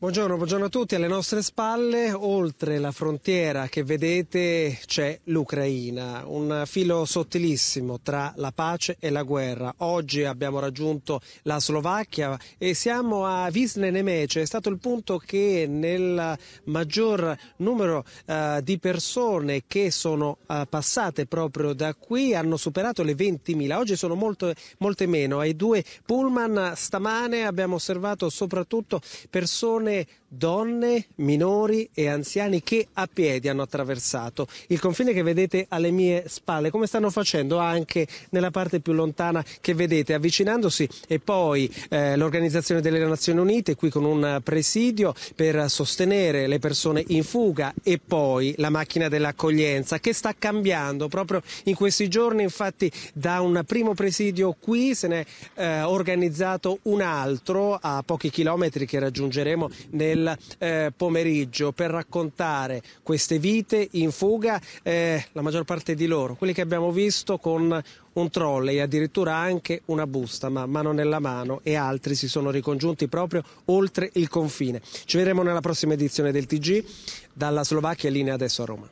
Buongiorno, buongiorno, a tutti. Alle nostre spalle, oltre la frontiera che vedete, c'è l'Ucraina, un filo sottilissimo tra la pace e la guerra. Oggi abbiamo raggiunto la Slovacchia e siamo a Visne Nemece, è stato il punto che nel maggior numero eh, di persone che sono eh, passate proprio da qui hanno superato le 20.000. Oggi sono molto, molte meno, ai due pullman stamane abbiamo osservato soprattutto persone de... donne, minori e anziani che a piedi hanno attraversato il confine che vedete alle mie spalle, come stanno facendo anche nella parte più lontana che vedete avvicinandosi e poi eh, l'Organizzazione delle Nazioni Unite qui con un presidio per sostenere le persone in fuga e poi la macchina dell'accoglienza che sta cambiando proprio in questi giorni, infatti da un primo presidio qui se n'è eh, organizzato un altro a pochi chilometri che raggiungeremo nel del eh, pomeriggio per raccontare queste vite in fuga, eh, la maggior parte di loro, quelli che abbiamo visto con un trolley, addirittura anche una busta, ma mano nella mano e altri si sono ricongiunti proprio oltre il confine. Ci vedremo nella prossima edizione del TG, dalla Slovacchia linea adesso a Roma.